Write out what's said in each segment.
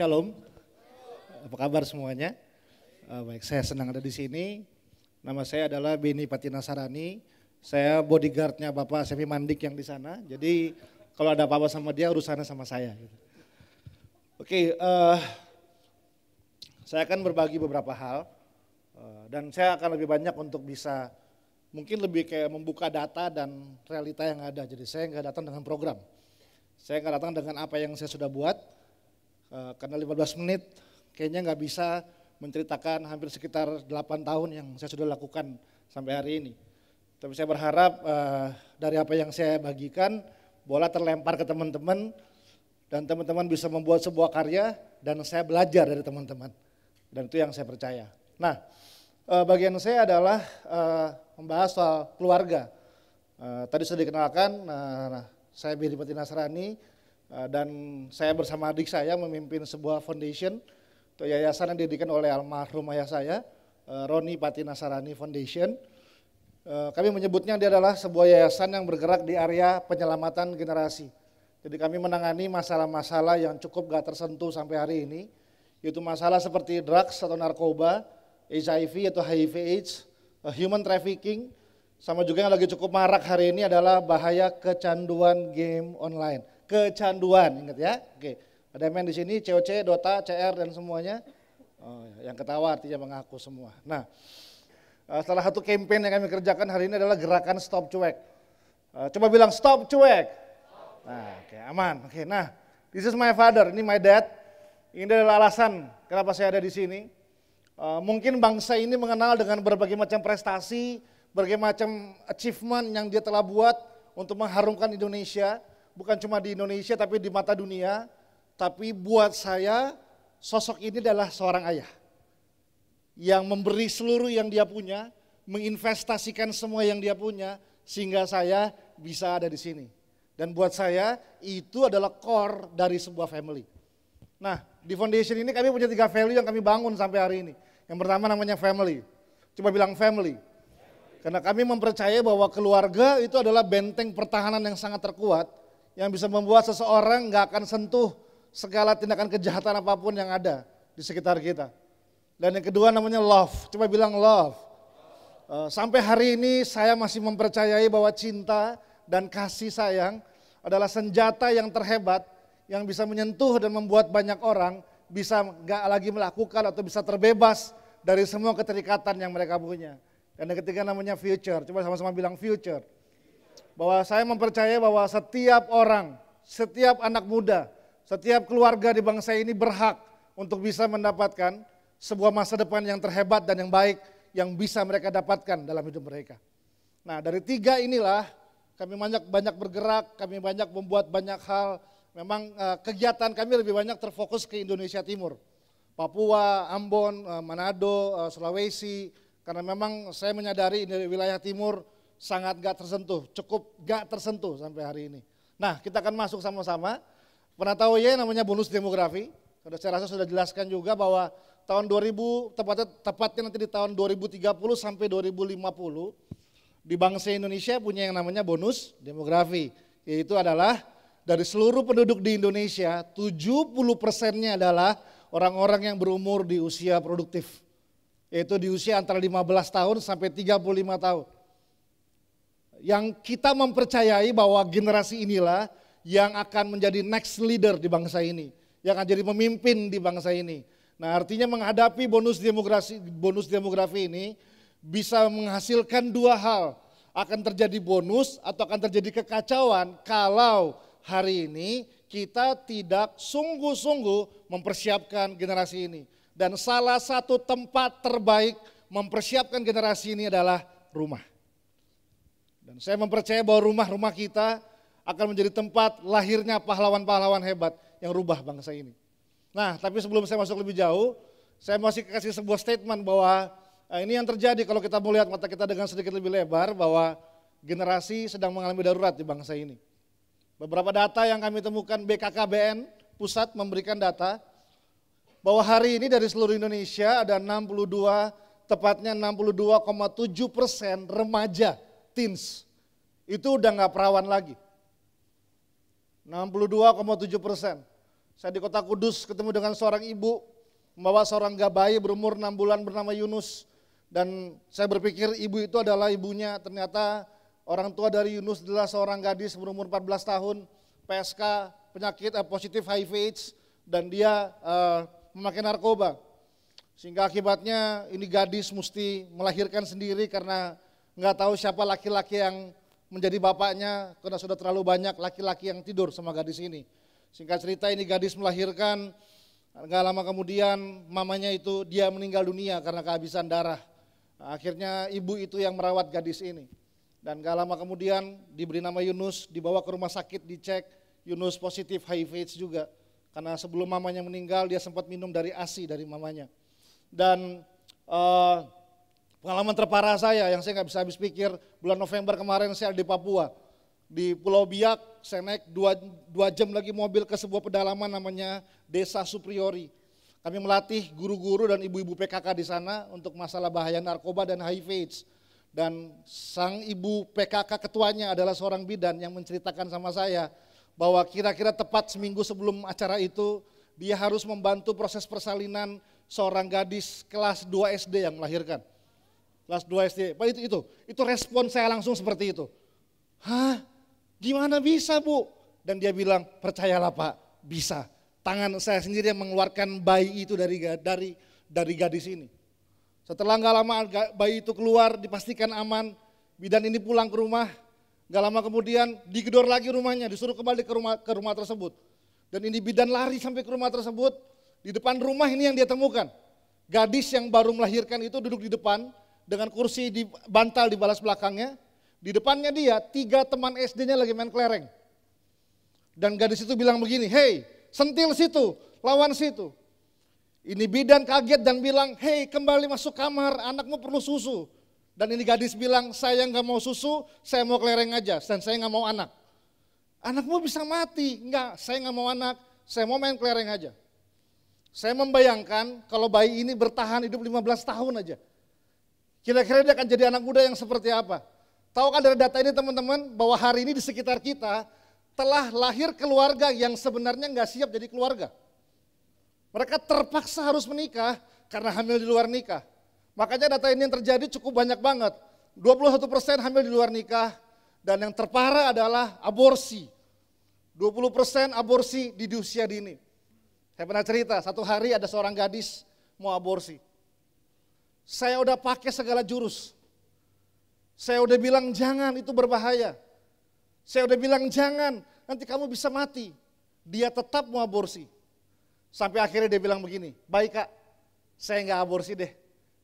Shalom. Apa kabar semuanya? Uh, baik, saya senang ada di sini. Nama saya adalah Beni Patina Sarani. Saya bodyguardnya Bapak Semi Mandik yang di sana. Jadi kalau ada apa-apa sama dia urusannya sama saya. Gitu. Oke, okay, uh, eh, saya akan berbagi beberapa hal uh, dan saya akan lebih banyak untuk bisa mungkin lebih kayak membuka data dan realita yang ada. Jadi saya nggak datang dengan program, saya nggak datang dengan apa yang saya sudah buat, Eh, karena 15 menit kayaknya nggak bisa menceritakan hampir sekitar 8 tahun yang saya sudah lakukan sampai hari ini. Tapi saya berharap uh, dari apa yang saya bagikan, bola terlempar ke teman-teman dan teman-teman bisa membuat sebuah karya dan saya belajar dari teman-teman. Dan itu yang saya percaya. Nah, uh, bagian saya adalah uh, membahas soal keluarga. Uh, tadi sudah dikenalkan, uh, saya Biri Nasrani, Eh, dan saya bersama adik saya memimpin sebuah foundation atau yayasan yang didirikan oleh almarhum ayah saya, eh, Roni Patinasarani Foundation. Eh, kami menyebutnya dia adalah sebuah yayasan yang bergerak di area penyelamatan generasi. Jadi kami menangani masalah-masalah yang cukup gak tersentuh sampai hari ini, yaitu masalah seperti drugs atau narkoba, HIV atau HIV AIDS, human trafficking, sama juga yang lagi cukup marak hari ini adalah bahaya kecanduan game online kecanduan, ingat ya. Oke. Ada main di sini COC, Dota, CR dan semuanya. Oh, iya, yang ketawa artinya mengaku semua. Nah, eh, salah satu campaign yang kami kerjakan hari ini adalah gerakan stop cuek. Eh, coba bilang stop cuek. nah, oke aman. Oke, nah this is my father, ini my dad. Ini adalah alasan kenapa saya ada di sini. Eh, mungkin bangsa ini mengenal dengan berbagai macam prestasi, berbagai macam achievement yang dia telah buat untuk mengharumkan Indonesia bukan cuma di Indonesia tapi di mata dunia. Tapi buat saya sosok ini adalah seorang ayah yang memberi seluruh yang dia punya, menginvestasikan semua yang dia punya sehingga saya bisa ada di sini. Dan buat saya itu adalah core dari sebuah family. Nah di foundation ini kami punya tiga value yang kami bangun sampai hari ini. Yang pertama namanya family. Coba bilang family. Karena kami mempercayai bahwa keluarga itu adalah benteng pertahanan yang sangat terkuat yang bisa membuat seseorang nggak akan sentuh segala tindakan kejahatan apapun yang ada di sekitar kita. Dan yang kedua namanya love, coba bilang love. Eh, sampai hari ini saya masih mempercayai bahwa cinta dan kasih sayang adalah senjata yang terhebat yang bisa menyentuh dan membuat banyak orang bisa nggak lagi melakukan atau bisa terbebas dari semua keterikatan yang mereka punya. Dan yang ketiga namanya future, coba sama-sama bilang future bahwa saya mempercayai bahwa setiap orang, setiap anak muda, setiap keluarga di bangsa ini berhak untuk bisa mendapatkan sebuah masa depan yang terhebat dan yang baik yang bisa mereka dapatkan dalam hidup mereka. Nah, dari tiga inilah kami banyak banyak bergerak, kami banyak membuat banyak hal. Memang eh, kegiatan kami lebih banyak terfokus ke Indonesia Timur. Papua, Ambon, eh, Manado, eh, Sulawesi karena memang saya menyadari di wilayah timur sangat gak tersentuh, cukup gak tersentuh sampai hari ini. Nah kita akan masuk sama-sama, pernah tahu ya namanya bonus demografi, saya rasa sudah jelaskan juga bahwa tahun 2000, tepatnya, tepatnya nanti di tahun 2030 sampai 2050, di bangsa Indonesia punya yang namanya bonus demografi, yaitu adalah dari seluruh penduduk di Indonesia, 70 persennya adalah orang-orang yang berumur di usia produktif. Yaitu di usia antara 15 tahun sampai 35 tahun yang kita mempercayai bahwa generasi inilah yang akan menjadi next leader di bangsa ini, yang akan jadi pemimpin di bangsa ini. Nah, artinya menghadapi bonus demografi bonus demografi ini bisa menghasilkan dua hal. Akan terjadi bonus atau akan terjadi kekacauan kalau hari ini kita tidak sungguh-sungguh mempersiapkan generasi ini. Dan salah satu tempat terbaik mempersiapkan generasi ini adalah rumah. Dan saya mempercaya bahwa rumah-rumah kita akan menjadi tempat lahirnya pahlawan-pahlawan hebat yang rubah bangsa ini. Nah, tapi sebelum saya masuk lebih jauh, saya masih kasih sebuah statement bahwa eh, ini yang terjadi kalau kita melihat mata kita dengan sedikit lebih lebar bahwa generasi sedang mengalami darurat di bangsa ini. Beberapa data yang kami temukan BKKBN pusat memberikan data bahwa hari ini dari seluruh Indonesia ada 62 tepatnya 62,7 persen remaja teens, itu udah nggak perawan lagi. 62,7 persen. Saya di kota Kudus ketemu dengan seorang ibu membawa seorang gabai berumur 6 bulan bernama Yunus. Dan saya berpikir ibu itu adalah ibunya, ternyata orang tua dari Yunus adalah seorang gadis berumur 14 tahun, PSK, penyakit eh, positif HIV AIDS, dan dia eh, memakai narkoba. Sehingga akibatnya ini gadis mesti melahirkan sendiri karena nggak tahu siapa laki-laki yang menjadi bapaknya karena sudah terlalu banyak laki-laki yang tidur sama gadis ini. Singkat cerita ini gadis melahirkan, nggak lama kemudian mamanya itu dia meninggal dunia karena kehabisan darah. Akhirnya ibu itu yang merawat gadis ini. Dan gak lama kemudian diberi nama Yunus, dibawa ke rumah sakit, dicek. Yunus positif HIV AIDS juga. Karena sebelum mamanya meninggal dia sempat minum dari ASI dari mamanya. Dan uh, pengalaman terparah saya yang saya nggak bisa habis pikir bulan November kemarin saya ada di Papua di Pulau Biak saya naik dua, dua jam lagi mobil ke sebuah pedalaman namanya Desa Supriori. Kami melatih guru-guru dan ibu-ibu PKK di sana untuk masalah bahaya narkoba dan HIV AIDS. Dan sang ibu PKK ketuanya adalah seorang bidan yang menceritakan sama saya bahwa kira-kira tepat seminggu sebelum acara itu dia harus membantu proses persalinan seorang gadis kelas 2 SD yang melahirkan kelas 2 SD. Pak itu itu, itu respon saya langsung seperti itu. Hah? Gimana bisa, Bu? Dan dia bilang, "Percayalah, Pak, bisa." Tangan saya sendiri yang mengeluarkan bayi itu dari dari dari gadis ini. Setelah nggak lama bayi itu keluar, dipastikan aman, bidan ini pulang ke rumah. Gak lama kemudian digedor lagi rumahnya, disuruh kembali ke rumah ke rumah tersebut. Dan ini bidan lari sampai ke rumah tersebut. Di depan rumah ini yang dia temukan. Gadis yang baru melahirkan itu duduk di depan, dengan kursi di bantal di balas belakangnya. Di depannya dia tiga teman SD-nya lagi main kelereng. Dan gadis itu bilang begini, "Hey, sentil situ, lawan situ." Ini bidan kaget dan bilang, "Hey, kembali masuk kamar, anakmu perlu susu." Dan ini gadis bilang, "Saya nggak mau susu, saya mau kelereng aja, dan saya nggak mau anak." Anakmu bisa mati, enggak, saya nggak mau anak, saya mau main kelereng aja. Saya membayangkan kalau bayi ini bertahan hidup 15 tahun aja. Kira-kira dia akan jadi anak muda yang seperti apa? Tahu kan dari data ini teman-teman bahwa hari ini di sekitar kita telah lahir keluarga yang sebenarnya nggak siap jadi keluarga. Mereka terpaksa harus menikah karena hamil di luar nikah. Makanya data ini yang terjadi cukup banyak banget. 21 persen hamil di luar nikah dan yang terparah adalah aborsi. 20 persen aborsi di usia dini. Saya pernah cerita, satu hari ada seorang gadis mau aborsi. Saya udah pakai segala jurus. Saya udah bilang jangan, itu berbahaya. Saya udah bilang jangan, nanti kamu bisa mati. Dia tetap mau aborsi. Sampai akhirnya dia bilang begini, baik kak, saya nggak aborsi deh.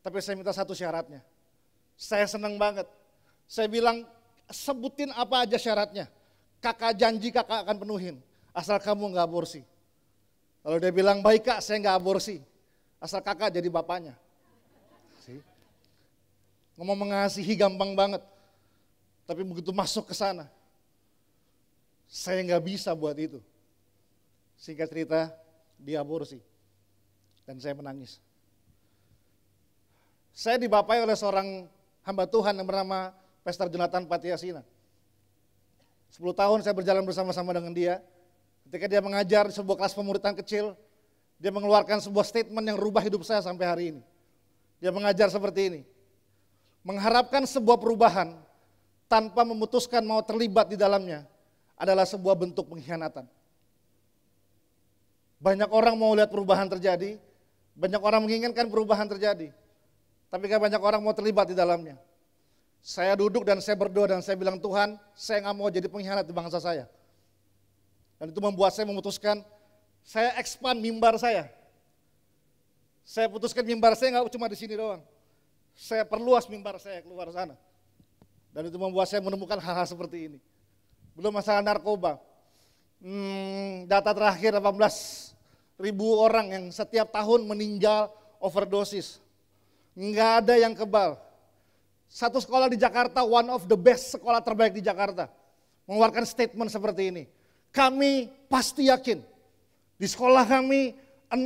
Tapi saya minta satu syaratnya. Saya senang banget. Saya bilang, sebutin apa aja syaratnya. Kakak janji kakak akan penuhin, asal kamu nggak aborsi. Lalu dia bilang, baik kak, saya nggak aborsi. Asal kakak jadi bapaknya. Ngomong mengasihi gampang banget. Tapi begitu masuk ke sana, saya nggak bisa buat itu. Singkat cerita, dia aborsi, Dan saya menangis. Saya dibapai oleh seorang hamba Tuhan yang bernama Pastor Jonathan Patiasina. 10 tahun saya berjalan bersama-sama dengan dia. Ketika dia mengajar sebuah kelas pemuritan kecil, dia mengeluarkan sebuah statement yang rubah hidup saya sampai hari ini. Dia mengajar seperti ini mengharapkan sebuah perubahan tanpa memutuskan mau terlibat di dalamnya adalah sebuah bentuk pengkhianatan. Banyak orang mau lihat perubahan terjadi, banyak orang menginginkan perubahan terjadi, tapi kan banyak orang mau terlibat di dalamnya. Saya duduk dan saya berdoa dan saya bilang Tuhan, saya nggak mau jadi pengkhianat di bangsa saya. Dan itu membuat saya memutuskan, saya expand mimbar saya. Saya putuskan mimbar saya nggak cuma di sini doang saya perluas mimbar saya keluar sana. Dan itu membuat saya menemukan hal-hal seperti ini. Belum masalah narkoba. Hmm, data terakhir 18 ribu orang yang setiap tahun meninggal overdosis. Enggak ada yang kebal. Satu sekolah di Jakarta, one of the best sekolah terbaik di Jakarta. Mengeluarkan statement seperti ini. Kami pasti yakin di sekolah kami 0%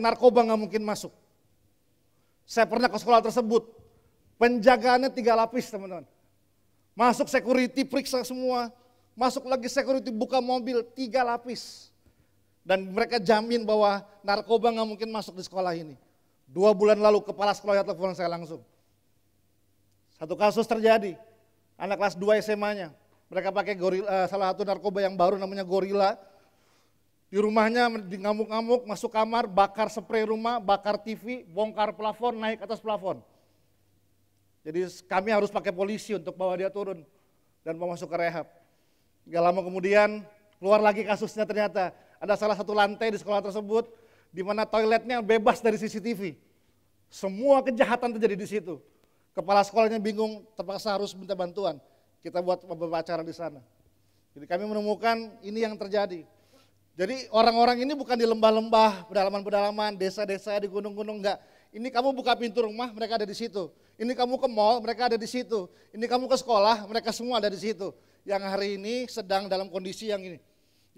narkoba nggak mungkin masuk. Saya pernah ke sekolah tersebut. Penjagaannya tiga lapis teman-teman. Masuk security periksa semua. Masuk lagi security buka mobil tiga lapis. Dan mereka jamin bahwa narkoba nggak mungkin masuk di sekolah ini. Dua bulan lalu kepala sekolah telepon saya langsung. Satu kasus terjadi. Anak kelas 2 SMA-nya. Mereka pakai gorila, eh, salah satu narkoba yang baru namanya gorila. Di rumahnya di ngamuk-ngamuk, masuk kamar, bakar spray rumah, bakar TV, bongkar plafon, naik atas plafon. Jadi kami harus pakai polisi untuk bawa dia turun dan mau masuk ke rehab. Gak lama kemudian keluar lagi kasusnya ternyata. Ada salah satu lantai di sekolah tersebut di mana toiletnya bebas dari CCTV. Semua kejahatan terjadi di situ. Kepala sekolahnya bingung, terpaksa harus minta bantuan. Kita buat beberapa acara di sana. Jadi kami menemukan ini yang terjadi. Jadi orang-orang ini bukan di lembah-lembah, pedalaman-pedalaman, desa-desa, di gunung-gunung enggak. Ini kamu buka pintu rumah, mereka ada di situ. Ini kamu ke mall, mereka ada di situ. Ini kamu ke sekolah, mereka semua ada di situ. Yang hari ini sedang dalam kondisi yang ini.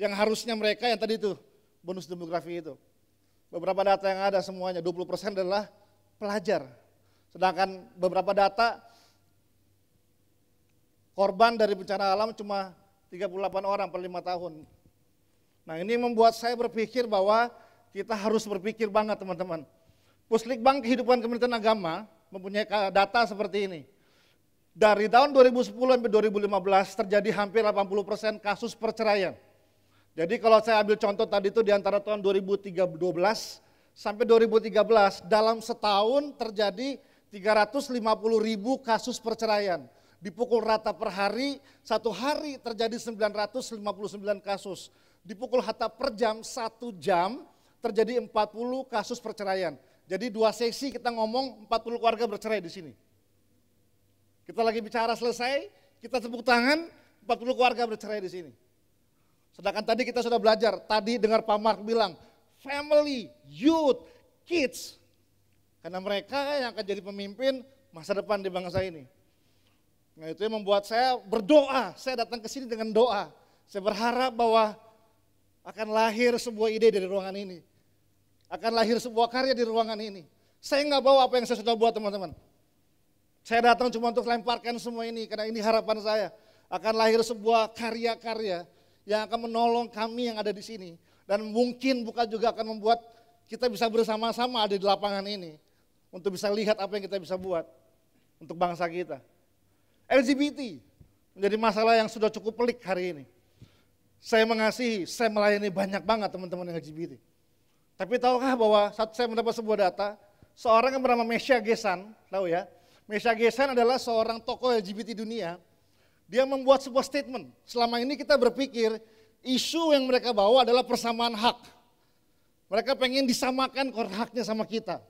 Yang harusnya mereka yang tadi itu, bonus demografi itu. Beberapa data yang ada semuanya, 20% adalah pelajar. Sedangkan beberapa data korban dari bencana alam cuma 38 orang per 5 tahun. Nah ini membuat saya berpikir bahwa kita harus berpikir banget teman-teman. Bank Kehidupan Kementerian Agama mempunyai data seperti ini. Dari tahun 2010 sampai 2015 terjadi hampir 80% persen kasus perceraian. Jadi kalau saya ambil contoh tadi itu di antara tahun 2012 sampai 2013 dalam setahun terjadi 350 ribu kasus perceraian. Dipukul rata per hari, satu hari terjadi 959 kasus dipukul harta per jam satu jam terjadi 40 kasus perceraian. Jadi dua sesi kita ngomong 40 keluarga bercerai di sini. Kita lagi bicara selesai, kita tepuk tangan, 40 keluarga bercerai di sini. Sedangkan tadi kita sudah belajar, tadi dengar Pak Mark bilang, family, youth, kids. Karena mereka yang akan jadi pemimpin masa depan di bangsa ini. Nah itu yang membuat saya berdoa, saya datang ke sini dengan doa. Saya berharap bahwa akan lahir sebuah ide dari ruangan ini. Akan lahir sebuah karya di ruangan ini. Saya nggak bawa apa yang saya sudah buat teman-teman. Saya datang cuma untuk lemparkan semua ini karena ini harapan saya. Akan lahir sebuah karya-karya yang akan menolong kami yang ada di sini. Dan mungkin bukan juga akan membuat kita bisa bersama-sama ada di lapangan ini. Untuk bisa lihat apa yang kita bisa buat untuk bangsa kita. LGBT menjadi masalah yang sudah cukup pelik hari ini. Saya mengasihi, saya melayani banyak banget teman-teman yang LGBT. Tapi tahukah bahwa saat saya mendapat sebuah data, seorang yang bernama Mesha Gesan, tahu ya, Mesha Gesan adalah seorang tokoh LGBT dunia. Dia membuat sebuah statement. Selama ini kita berpikir isu yang mereka bawa adalah persamaan hak. Mereka pengen disamakan haknya sama kita.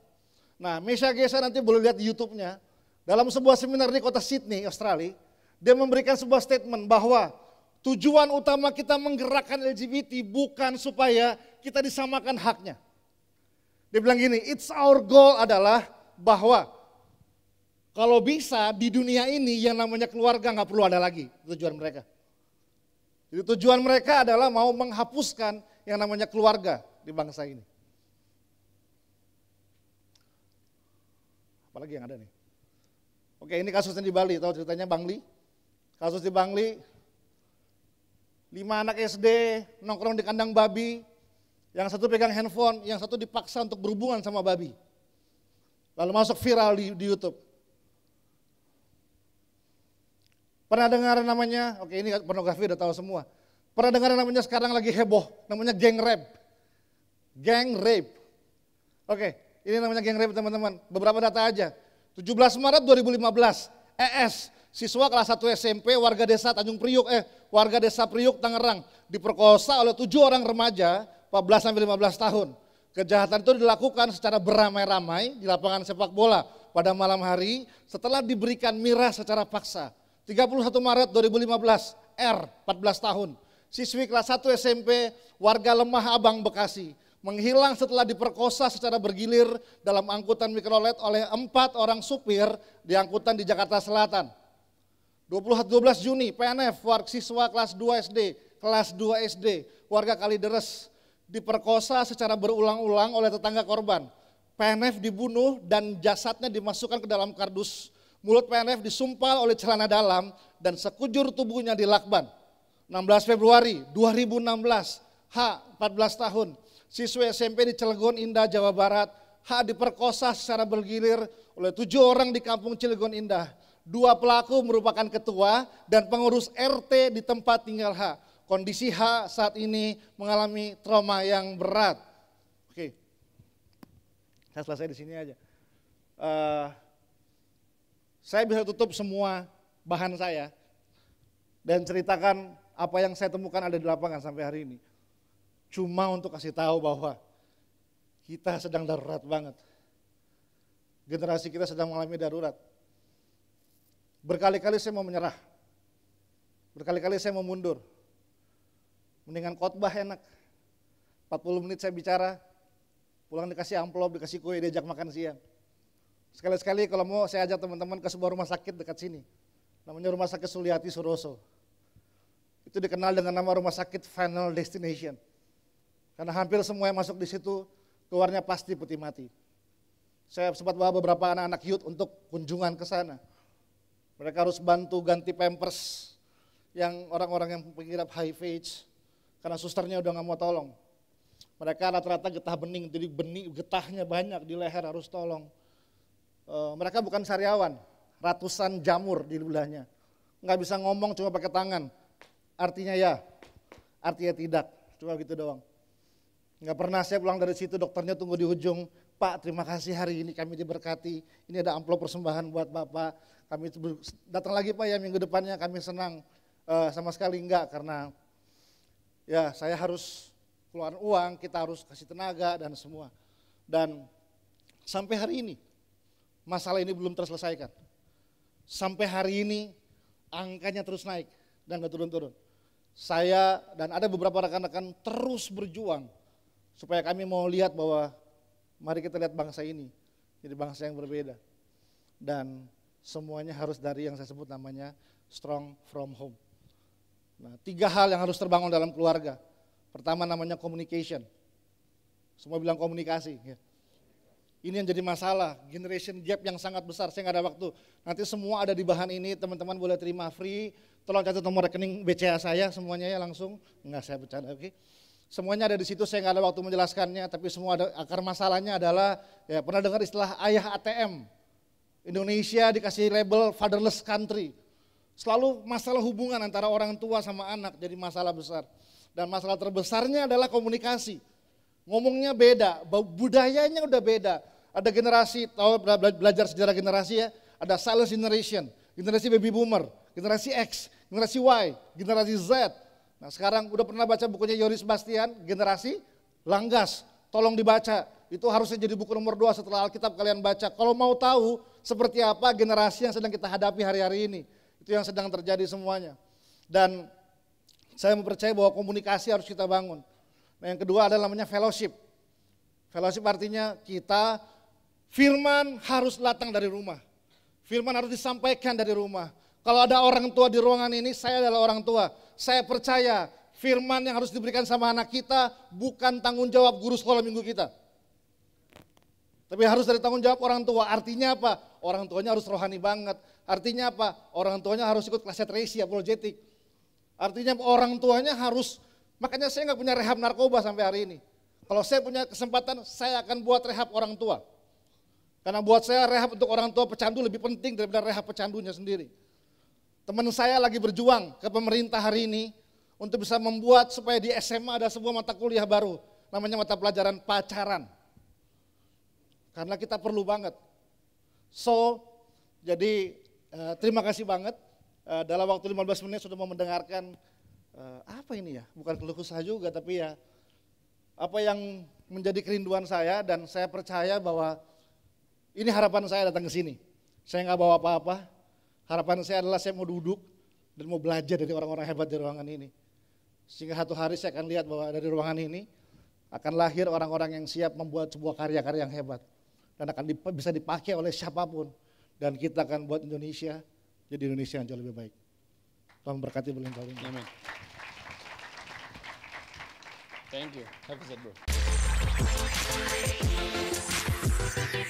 Nah, Mesha Gesan nanti boleh lihat di YouTube-nya. Dalam sebuah seminar di kota Sydney, Australia, dia memberikan sebuah statement bahwa Tujuan utama kita menggerakkan LGBT bukan supaya kita disamakan haknya. Dia bilang gini, it's our goal adalah bahwa kalau bisa di dunia ini yang namanya keluarga nggak perlu ada lagi tujuan mereka. Jadi tujuan mereka adalah mau menghapuskan yang namanya keluarga di bangsa ini. Apalagi yang ada nih. Oke ini kasusnya di Bali, tahu ceritanya Bangli? Kasus di Bangli, lima anak SD nongkrong di kandang babi, yang satu pegang handphone, yang satu dipaksa untuk berhubungan sama babi. Lalu masuk viral di, di YouTube. Pernah dengar namanya? Oke, ini pornografi udah tahu semua. Pernah dengar namanya sekarang lagi heboh, namanya gang rap. Gang rape. Oke, ini namanya gang rape teman-teman. Beberapa data aja. 17 Maret 2015, ES siswa kelas 1 SMP warga desa Tanjung Priuk eh warga desa Priuk Tangerang diperkosa oleh tujuh orang remaja 14 sampai 15 tahun. Kejahatan itu dilakukan secara beramai-ramai di lapangan sepak bola pada malam hari setelah diberikan miras secara paksa. 31 Maret 2015, R 14 tahun, siswi kelas 1 SMP warga Lemah Abang Bekasi menghilang setelah diperkosa secara bergilir dalam angkutan mikrolet oleh empat orang supir di angkutan di Jakarta Selatan. 20 12 Juni PNF warga siswa kelas 2 SD, kelas 2 SD, warga Kalideres diperkosa secara berulang-ulang oleh tetangga korban. PNF dibunuh dan jasadnya dimasukkan ke dalam kardus. Mulut PNF disumpal oleh celana dalam dan sekujur tubuhnya dilakban. 16 Februari 2016, H 14 tahun, siswa SMP di Cilegon Indah, Jawa Barat, H diperkosa secara bergilir oleh tujuh orang di kampung Cilegon Indah Dua pelaku merupakan ketua dan pengurus RT di tempat tinggal H. Kondisi H saat ini mengalami trauma yang berat. Oke, saya selesai di sini aja. Uh, saya bisa tutup semua bahan saya dan ceritakan apa yang saya temukan ada di lapangan sampai hari ini. Cuma untuk kasih tahu bahwa kita sedang darurat banget. Generasi kita sedang mengalami darurat. Berkali-kali saya mau menyerah. Berkali-kali saya mau mundur. Mendingan khotbah enak. 40 menit saya bicara, pulang dikasih amplop, dikasih kue, diajak makan siang. Sekali-sekali kalau mau saya ajak teman-teman ke sebuah rumah sakit dekat sini. Namanya Rumah Sakit Suliati Suroso. Itu dikenal dengan nama Rumah Sakit Final Destination. Karena hampir semua yang masuk di situ keluarnya pasti putih mati. Saya sempat bawa beberapa anak-anak youth untuk kunjungan ke sana. Mereka harus bantu ganti pampers yang orang-orang yang pengirap high age karena susternya udah nggak mau tolong. Mereka rata-rata getah bening, jadi benih getahnya banyak di leher harus tolong. E, mereka bukan sariawan, ratusan jamur di lulahnya. Nggak bisa ngomong cuma pakai tangan. Artinya ya, artinya tidak. Cuma gitu doang. Nggak pernah saya pulang dari situ, dokternya tunggu di ujung. Pak, terima kasih hari ini kami diberkati. Ini ada amplop persembahan buat Bapak kami datang lagi Pak ya minggu depannya kami senang uh, sama sekali enggak karena ya saya harus keluar uang, kita harus kasih tenaga dan semua. Dan sampai hari ini masalah ini belum terselesaikan. Sampai hari ini angkanya terus naik dan enggak turun-turun. Saya dan ada beberapa rekan-rekan terus berjuang supaya kami mau lihat bahwa mari kita lihat bangsa ini jadi bangsa yang berbeda. Dan semuanya harus dari yang saya sebut namanya strong from home. Nah, tiga hal yang harus terbangun dalam keluarga. Pertama namanya communication. Semua bilang komunikasi. Ya. Ini yang jadi masalah, generation gap yang sangat besar. Saya nggak ada waktu. Nanti semua ada di bahan ini, teman-teman boleh terima free. Tolong catat nomor rekening BCA saya semuanya ya langsung. nggak saya bercanda, oke. Okay? Semuanya ada di situ, saya nggak ada waktu menjelaskannya, tapi semua ada, akar masalahnya adalah ya pernah dengar istilah ayah ATM. Indonesia dikasih label fatherless country. Selalu masalah hubungan antara orang tua sama anak jadi masalah besar. Dan masalah terbesarnya adalah komunikasi. Ngomongnya beda, budayanya udah beda. Ada generasi, tahu belajar sejarah generasi ya, ada silent generation, generasi baby boomer, generasi X, generasi Y, generasi Z. Nah sekarang udah pernah baca bukunya Yoris Bastian, generasi Langgas, tolong dibaca itu harusnya jadi buku nomor dua setelah Alkitab kalian baca. Kalau mau tahu seperti apa generasi yang sedang kita hadapi hari-hari ini. Itu yang sedang terjadi semuanya. Dan saya mempercayai bahwa komunikasi harus kita bangun. Nah yang kedua adalah namanya fellowship. Fellowship artinya kita, firman harus datang dari rumah. Firman harus disampaikan dari rumah. Kalau ada orang tua di ruangan ini, saya adalah orang tua. Saya percaya firman yang harus diberikan sama anak kita bukan tanggung jawab guru sekolah minggu kita. Tapi harus dari tanggung jawab orang tua. Artinya apa? Orang tuanya harus rohani banget. Artinya apa? Orang tuanya harus ikut kelas tracy apologetik. Artinya orang tuanya harus, makanya saya nggak punya rehab narkoba sampai hari ini. Kalau saya punya kesempatan, saya akan buat rehab orang tua. Karena buat saya rehab untuk orang tua pecandu lebih penting daripada rehab pecandunya sendiri. Teman saya lagi berjuang ke pemerintah hari ini untuk bisa membuat supaya di SMA ada sebuah mata kuliah baru. Namanya mata pelajaran pacaran karena kita perlu banget. So, jadi uh, terima kasih banget uh, dalam waktu 15 menit sudah mau mendengarkan uh, apa ini ya, bukan keluh kesah juga tapi ya apa yang menjadi kerinduan saya dan saya percaya bahwa ini harapan saya datang ke sini. Saya nggak bawa apa-apa. Harapan saya adalah saya mau duduk dan mau belajar dari orang-orang hebat di ruangan ini. Sehingga satu hari saya akan lihat bahwa dari ruangan ini akan lahir orang-orang yang siap membuat sebuah karya-karya yang hebat dan akan dip, bisa dipakai oleh siapapun dan kita akan buat Indonesia jadi Indonesia yang jauh lebih baik. Tuhan berkati berlimpah-limpah. Amin. Thank you. Have a good day.